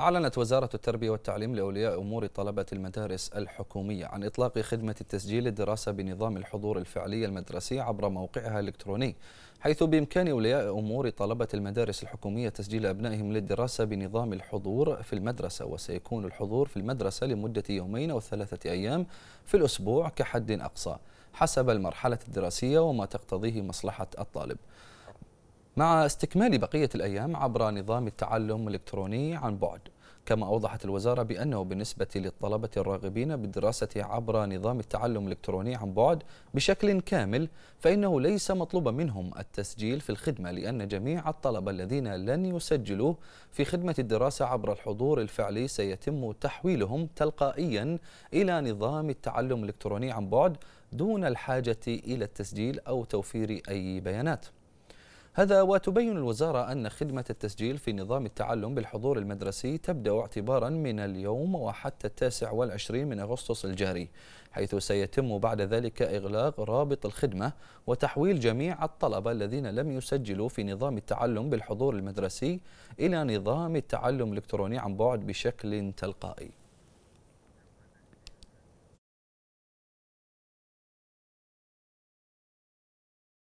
أعلنت وزارة التربية والتعليم لأولياء أمور طلبة المدارس الحكومية عن إطلاق خدمة التسجيل الدراسة بنظام الحضور الفعلي المدرسي عبر موقعها الإلكتروني حيث بإمكان أولياء أمور طلبة المدارس الحكومية تسجيل أبنائهم للدراسة بنظام الحضور في المدرسة وسيكون الحضور في المدرسة لمدة يومين أو ثلاثة أيام في الأسبوع كحد أقصى حسب المرحلة الدراسية وما تقتضيه مصلحة الطالب مع استكمال بقية الأيام عبر نظام التعلم الإلكتروني عن بعد كما أوضحت الوزارة بأنه بالنسبة للطلبة الراغبين بالدراسة عبر نظام التعلم الإلكتروني عن بعد بشكل كامل فإنه ليس مطلوبا منهم التسجيل في الخدمة لأن جميع الطلبة الذين لن يسجلوا في خدمة الدراسة عبر الحضور الفعلي سيتم تحويلهم تلقائيا إلى نظام التعلم الإلكتروني عن بعد دون الحاجة إلى التسجيل أو توفير أي بيانات هذا وتبين الوزارة أن خدمة التسجيل في نظام التعلم بالحضور المدرسي تبدأ اعتبارا من اليوم وحتى التاسع والعشرين من أغسطس الجاري حيث سيتم بعد ذلك إغلاق رابط الخدمة وتحويل جميع الطلبة الذين لم يسجلوا في نظام التعلم بالحضور المدرسي إلى نظام التعلم الإلكتروني عن بعد بشكل تلقائي